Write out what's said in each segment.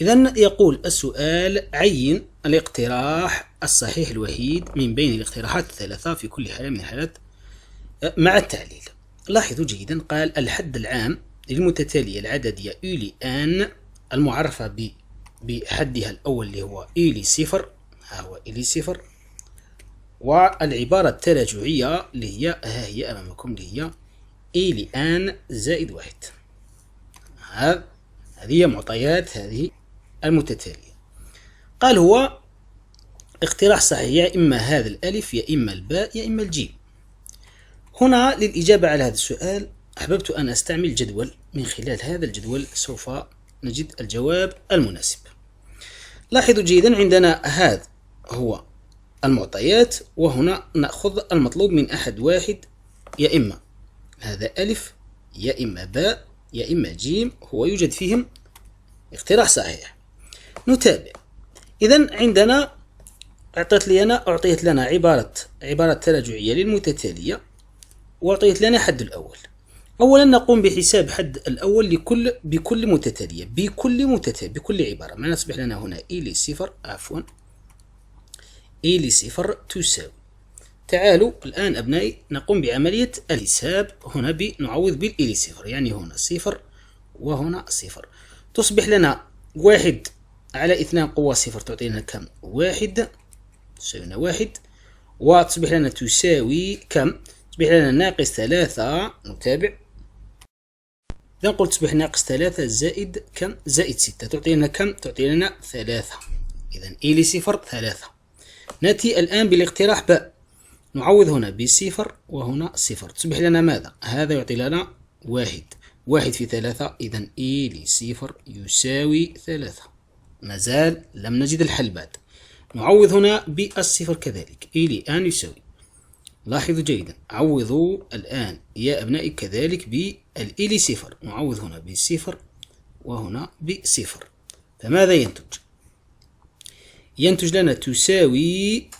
إذا يقول السؤال عين الاقتراح الصحيح الوحيد من بين الاقتراحات الثلاثة في كل حالة من الحالات آه، مع التعليل لاحظوا جيدا قال الحد العام للمتتالية العددية إلي أن المعرفة بحدها الأول اللي هو إلي صفر ها هو إلي صفر والعبارة التراجعية اللي هي ها هي أمامكم اللي هي إلي e أن زائد واحد هذه معطيات هذه المتتالية قال هو اقتراح صحيح يا إما هذا الألف يا إما الباء يا إما الجيم هنا للإجابة على هذا السؤال أحببت أن أستعمل جدول من خلال هذا الجدول سوف نجد الجواب المناسب لاحظوا جيدا عندنا هذا هو المعطيات وهنا نأخذ المطلوب من أحد واحد يا إما هذا ألف يا إما باء يا إما جيم هو يوجد فيهم اقتراح صحيح نتابع إذا عندنا أعطيت لي أنا أعطيت لنا عبارة عبارة تراجعية للمتتالية وأعطيت لنا حد الأول أولا نقوم بحساب حد الأول لكل بكل متتالية بكل متتالية بكل عبارة ما نصبح لنا هنا إي e لصفر عفوا إي e لصفر تساوي تعالوا الآن أبنائي نقوم بعملية الحساب هنا بنعوض بالإي e لصفر يعني هنا صفر وهنا صفر تصبح لنا واحد على اثنان قوة صفر تعطينا كم واحد تساوي لنا واحد وتصبح لنا تساوي كم تصبح لنا ناقص ثلاثة نتابع إذا نقول تصبح ناقص ثلاثة زائد كم زائد ستة تعطي لنا كم تعطي لنا ثلاثة إذا إي e لصفر ثلاثة نأتي الآن بالاقتراح باء نعوض هنا بصفر وهنا صفر تصبح لنا ماذا هذا يعطي لنا واحد واحد في ثلاثة إذا إي e لصفر يساوي ثلاثة ما زال لم نجد الحل بعد نعوض هنا بالصفر كذلك إلي أن يساوي لاحظوا جيدا عوضوا الآن يا أبنائي كذلك بالإلي صفر نعوض هنا بصفر وهنا بصفر فماذا ينتج؟ ينتج لنا تساوي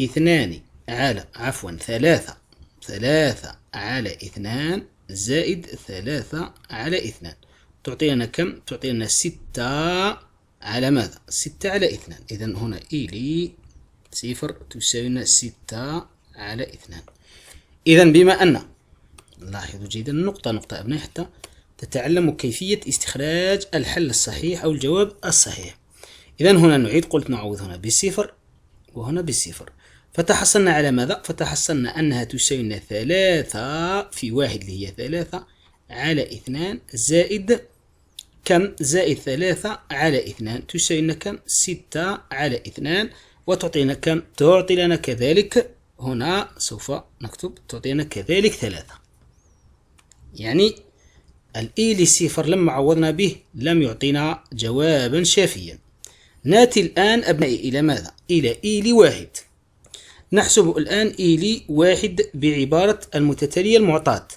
اثنان على عفوا ثلاثة ثلاثة على اثنان زائد ثلاثة على اثنان تعطي لنا كم؟ تعطي لنا ستة على ماذا؟ ستة على اثنان إذا هنا إيلي e صفر تساوي لنا ستة على اثنان إذا بما أن لاحظوا جيدا نقطة نقطة أبنائي حتى تتعلم كيفية استخراج الحل الصحيح أو الجواب الصحيح إذا هنا نعيد قلت نعوض هنا بصفر وهنا بصفر. فتحصلنا على ماذا؟ فتحصلنا أنها تساوي لنا ثلاثة في واحد اللي هي ثلاثة على اثنان زائد كم زائد ثلاثة على اثنان تساوي كم ستة على اثنان وتعطينا كم تعطي لنا كذلك هنا سوف نكتب تعطينا كذلك ثلاثة يعني الإي صفر e لما عوضنا به لم يعطينا جوابا شافيا ناتي الآن أبنائي إلى ماذا؟ إلى إي e لواحد نحسب الآن إي e لواحد بعبارة المتتالية المعطاة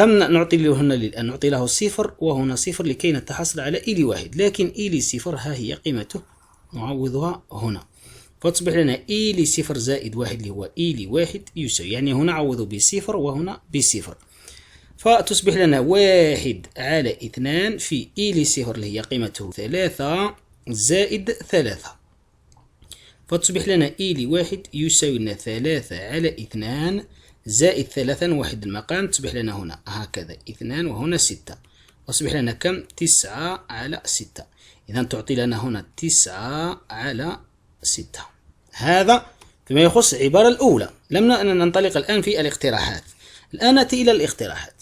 كم نعطي لهن نعطي له صفر وهنا صفر لكي نتحصل على إيلي e واحد لكن إيلي e صفر ها هي قيمته نعوضها هنا فتصبح لنا إيلي e صفر زائد واحد اللي هو إيلي واحد يساوي يعني هنا عوضه بصفر وهنا بصفر فتصبح لنا واحد على اثنان في إيلي صفر اللي هي قيمته ثلاثة زائد ثلاثة فتصبح لنا إيلي واحد يساوي لنا ثلاثة على اثنان زائد ثلاثة واحد المقام تصبح لنا هنا هكذا اثنان وهنا ستة وصبح لنا كم تسعة على ستة إذا تعطي لنا هنا تسعة على ستة هذا فيما يخص العبارة الأولى لم ننطلق الآن في الاقتراحات الآن نأتي إلى الاقتراحات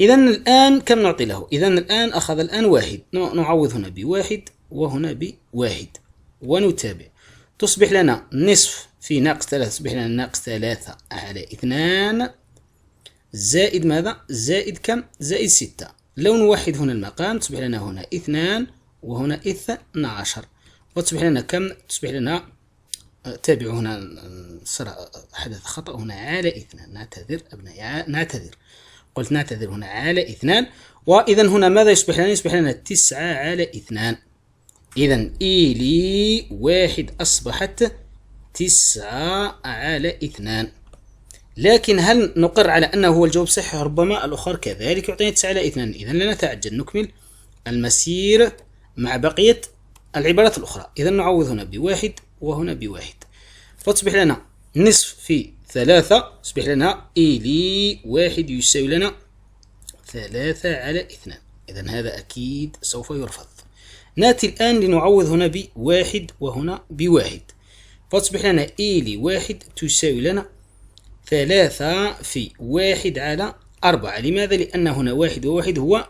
إذا الآن كم نعطي له؟ إذا الآن أخذ الآن واحد نعوض هنا بواحد وهنا بواحد ونتابع تصبح لنا نصف في ناقص ثلاثة تصبح لنا ناقص ثلاثة على اثنان زائد ماذا زائد كم زائد ستة لون واحد هنا المقام تصبح لنا هنا اثنان وهنا اثنى عشر وتصبح لنا كم تصبح لنا تابعوا هنا حدث خطأ هنا على اثنان نعتذر أبنائي نعتذر قلت نعتذر هنا على اثنان وإذا هنا ماذا يصبح لنا يصبح لنا تسعة على اثنان إذا إيلي واحد أصبحت تسعة على اثنان لكن هل نقر على أنه هو الجواب صحيح ربما الأخر كذلك يعطينا تسعة على اثنان إذا لا نتعجل نكمل المسير مع بقية العبارات الأخرى إذا نعوض هنا بواحد وهنا بواحد فتصبح لنا نصف في ثلاثة تصبح لنا إلي e واحد يساوي لنا ثلاثة على اثنان إذا هذا أكيد سوف يرفض نأتي الآن لنعوض هنا بواحد وهنا بواحد فتصبح لنا إيلي واحد تساوي لنا ثلاثة في واحد على أربعة لماذا؟ لأن هنا واحد وواحد هو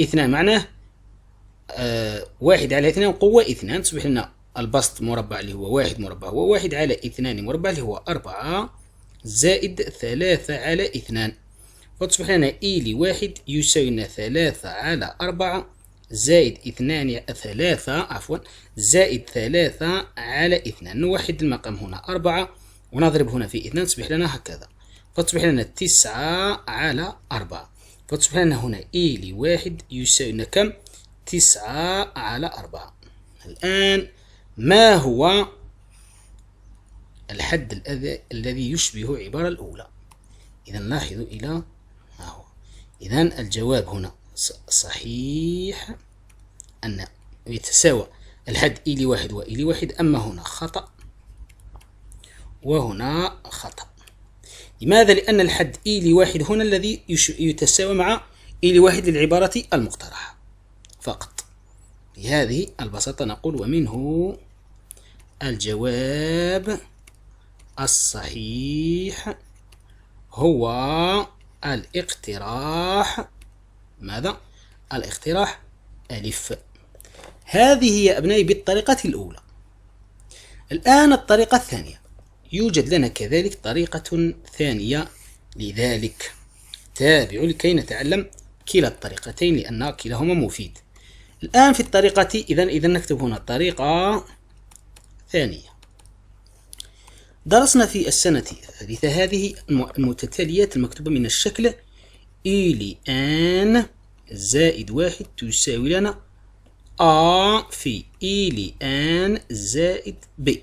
اثنان معناه آه واحد على اثنان قوة اثنان تصبح لنا البسط مربع اللي هو واحد مربع هو واحد على اثنان مربع اللي هو أربعة زائد ثلاثة على اثنان فتصبح لنا إيلي واحد يساوي لنا ثلاثة على أربعة زائد اثنان ثلاثة عفوا زائد ثلاثة على اثنان نوحد المقام هنا أربعة ونضرب هنا في اثنان تصبح لنا هكذا فتصبح لنا تسعة على أربعة فتصبح لنا هنا إي لواحد يساوي لنا كم تسعة على أربعة الآن ما هو الحد الذي يشبه العبارة الأولى إذا لاحظوا إلى ما هو إذا الجواب هنا صحيح أن يتساوى الحد إي واحد وإي واحد أما هنا خطأ وهنا خطأ لماذا؟ لأن الحد إي واحد هنا الذي يتساوى مع إي واحد للعبارة المقترحة فقط لهذه البساطة نقول ومنه الجواب الصحيح هو الاقتراح ماذا؟ الاقتراح ألف هذه يا أبنائي بالطريقة الأولى الآن الطريقة الثانية يوجد لنا كذلك طريقة ثانية لذلك تابعوا لكي نتعلم كلا الطريقتين لأن كلاهما مفيد الآن في الطريقة إذا إذا نكتب هنا طريقة ثانية درسنا في السنة الثالثة هذه المتتاليات المكتوبة من الشكل إلى أن زائد واحد تساوي لنا أ في إلى أن زائد ب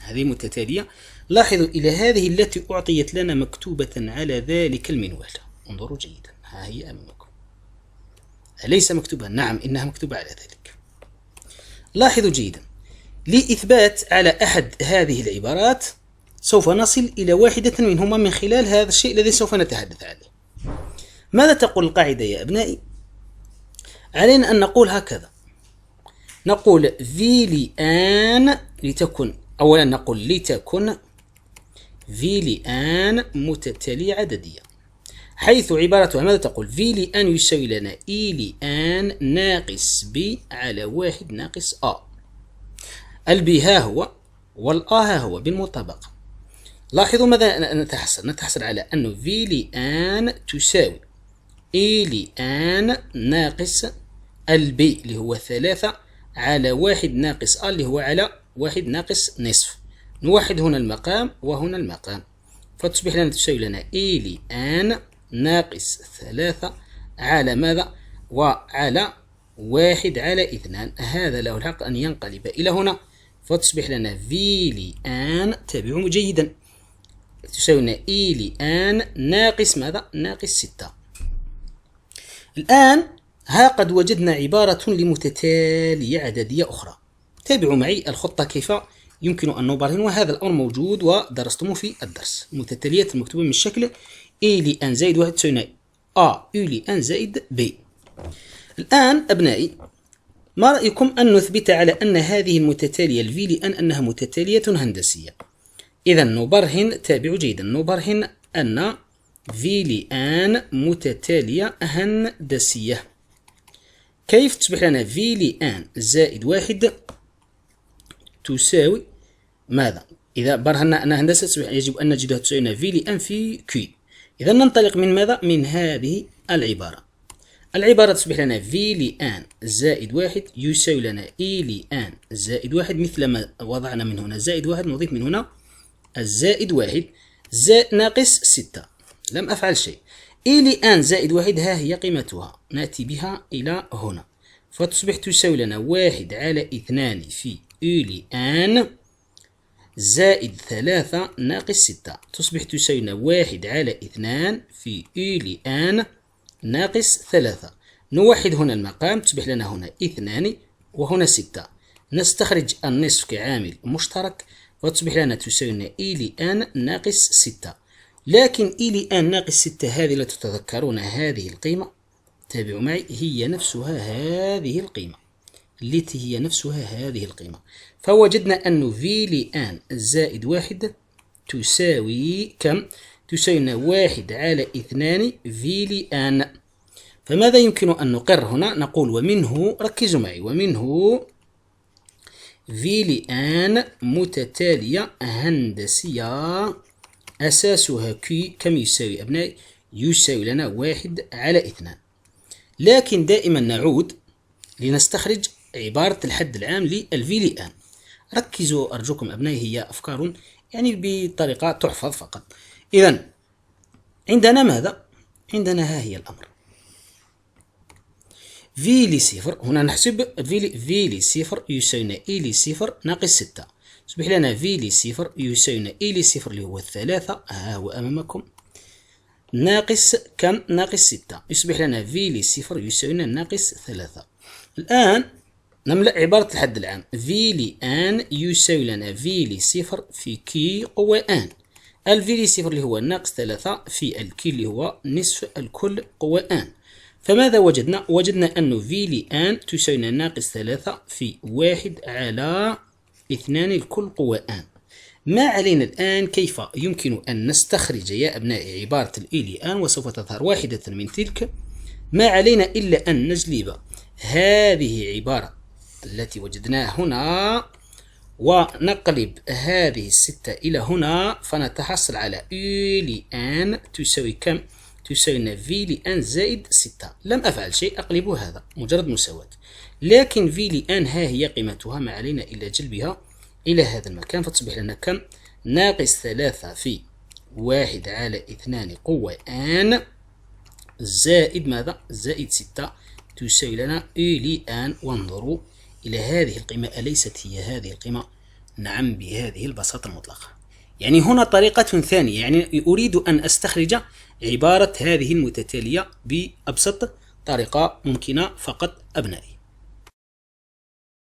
هذه متتالية لاحظوا إلى هذه التي أعطيت لنا مكتوبة على ذلك المنوال انظروا جيدا ها هي أمامكم أليس مكتوبة؟ نعم إنها مكتوبة على ذلك لاحظوا جيدا لإثبات على أحد هذه العبارات سوف نصل إلى واحدة منهما من خلال هذا الشيء الذي سوف نتحدث عنه ماذا تقول القاعدة يا أبنائي؟ علينا أن نقول هكذا نقول ذي لآن لتكن أولا نقول لتكن ذي لآن متتالية عددية حيث عبارتها ماذا تقول في لآن يساوي لنا إي لآن ناقص بي على واحد ناقص آ البي ها هو والآ ها هو بالمطابقة لاحظوا ماذا نتحصل نتحصل على أنه في آن تساوي إي آن ناقص البي اللي هو ثلاثة على واحد ناقص أ اللي هو على واحد ناقص نصف نوحد هنا المقام وهنا المقام فتصبح لنا تساوي لنا إي آن ناقص ثلاثة على ماذا وعلى واحد على اثنان هذا له الحق أن ينقلب إلى هنا فتصبح لنا في آن تابعوا جيدا تساوينا اي اي لان ناقص ماذا ناقص ستة الآن ها قد وجدنا عبارة لمتتالية عددية أخرى تابعوا معي الخطة كيف يمكن أن نبرهن وهذا الأمر موجود ودرستموه في الدرس المتتاليات المكتوبة من الشكل اي لان زائد واحد تساوينا أ لي لان زائد بي الآن أبنائي ما رأيكم أن نثبت على أن هذه المتتالية الفي لأن أنها متتالية هندسية إذا نبرهن تابع جيدا نبرهن أن آن متتالية هندسية كيف تصبح لنا آن زائد واحد تساوي ماذا؟ إذا برهنا أن هندسة تصبح يجب أن نجدها تساوي لنا آن في كي إذا ننطلق من ماذا؟ من هذه العبارة العبارة تصبح لنا في لآن زائد واحد يساوي لنا إي e لآن زائد واحد مثل ما وضعنا من هنا زائد واحد نضيف من هنا الزائد واحد زائد ناقص ستة لم أفعل شيء إلي إيه أن زائد واحد ها هي قيمتها نأتي بها إلى هنا فتصبح تساوي لنا واحد على اثنان في إلي إيه أن زائد ثلاثة ناقص ستة تصبح تساوي لنا واحد على اثنان في إلي إيه أن ناقص ثلاثة نوحد هنا المقام تصبح لنا هنا اثنان وهنا ستة نستخرج النصف كعامل مشترك وتصبح لنا تساوينا إي أن ناقص ستة لكن إي أن ناقص ستة هذه لا تتذكرون هذه القيمة تابعوا معي هي نفسها هذه القيمة التي هي نفسها هذه القيمة فوجدنا أن في أن زائد واحد تساوي كم؟ تساوي واحد على اثنان في أن فماذا يمكن أن نقر هنا؟ نقول ومنه ركزوا معي ومنه فيليان متتالية هندسية أساسها كي كم يساوي أبنائي يساوي لنا واحد على اثنان لكن دائما نعود لنستخرج عبارة الحد العام للفيليان ركزوا أرجوكم أبنائي هي أفكار يعني بطريقة تحفظ فقط إذا عندنا ماذا؟ عندنا ها هي الأمر في لي صفر هنا نحسب في في لي صفر يساوينا اي لي صفر ناقص ستة يصبح لنا في لي صفر يساوينا اي لي صفر اللي هو الثلاثة ها هو أمامكم ناقص كم ناقص ستة يصبح لنا في لي صفر يساوينا ناقص ثلاثة الآن نملأ عبارة الحد العام في لي ان يساوي لنا في لي صفر في كي قوة ان الفي لي صفر اللي هو ناقص ثلاثة في الكي اللي هو نصف الكل قوة ان فماذا وجدنا؟ وجدنا وجدنا V في لآن تساوينا ناقص ثلاثة في واحد على اثنان الكل قوى آن ما علينا الآن كيف يمكن أن نستخرج يا أبنائي عبارة الـ الإي e لآن وسوف تظهر واحدة من تلك ما علينا إلا أن نجلب هذه عبارة التي وجدناها هنا ونقلب هذه الستة إلى هنا فنتحصل على إي e لآن تساوي كم؟ تساوي في لان زائد 6 لم أفعل شيء أقلب هذا مجرد مساواة لكن في لان ها هي قيمتها ما علينا إلا جلبها إلى هذا المكان فتصبح لنا كم ناقص ثلاثة في واحد على اثنان قوة ان زائد ماذا زائد ستة تساوي لنا اي e آن وانظروا إلى هذه القيمة أليست هي هذه القيمة نعم بهذه البساطة المطلقة يعني هنا طريقة ثانية يعني أريد أن أستخرج عبارة هذه المتتالية بأبسط طريقة ممكنة فقط أبنائي